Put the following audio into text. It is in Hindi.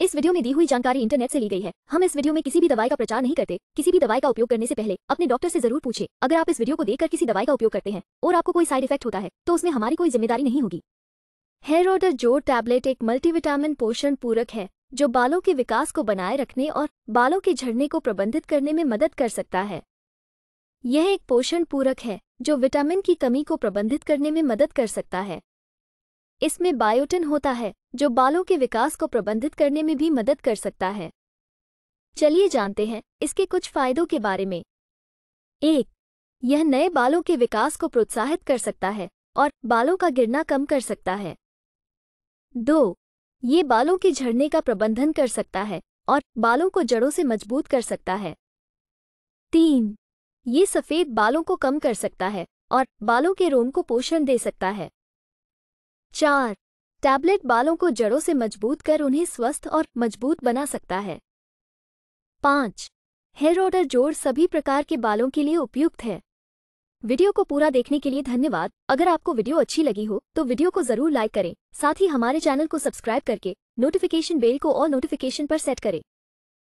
इस वीडियो में दी हुई जानकारी इंटरनेट से ली गई है हम इस वीडियो में किसी भी दवाई का प्रचार नहीं करते किसी भी दवाई का उपयोग करने से पहले अपने डॉक्टर से जरूर पूछे अगर आप इस वीडियो को देखकर किसी दवाई का उपयोग करते हैं और आपको कोई साइड इफेक्ट होता है तो उसमें हमारी कोई जिम्मेदारी नहीं होगी हेयर ऑर्डर जोर टैबलेट एक मल्टीविटामिन पोषण पूरक है जो बालों के विकास को बनाए रखने और बालों के झड़ने को प्रबंधित करने में मदद कर सकता है यह एक पोषण पूरक है जो विटामिन की कमी को प्रबंधित करने में मदद कर सकता है इसमें बायोटिन होता है जो बालों के विकास को प्रबंधित करने में भी मदद कर सकता है चलिए जानते हैं इसके कुछ फायदों के बारे में एक यह नए बालों के विकास को प्रोत्साहित कर सकता है और बालों का गिरना कम कर सकता है दो ये बालों के झड़ने का प्रबंधन कर सकता है और बालों को जड़ों से मजबूत कर सकता है तीन ये सफ़ेद बालों को कम कर सकता है और बालों के रोम को पोषण दे सकता है चार टैबलेट बालों को जड़ों से मजबूत कर उन्हें स्वस्थ और मजबूत बना सकता है पाँच हेयर ऑर्डर जोड़ सभी प्रकार के बालों के लिए उपयुक्त है वीडियो को पूरा देखने के लिए धन्यवाद अगर आपको वीडियो अच्छी लगी हो तो वीडियो को जरूर लाइक करें साथ ही हमारे चैनल को सब्सक्राइब करके नोटिफिकेशन बेल को और नोटिफिकेशन पर सेट करें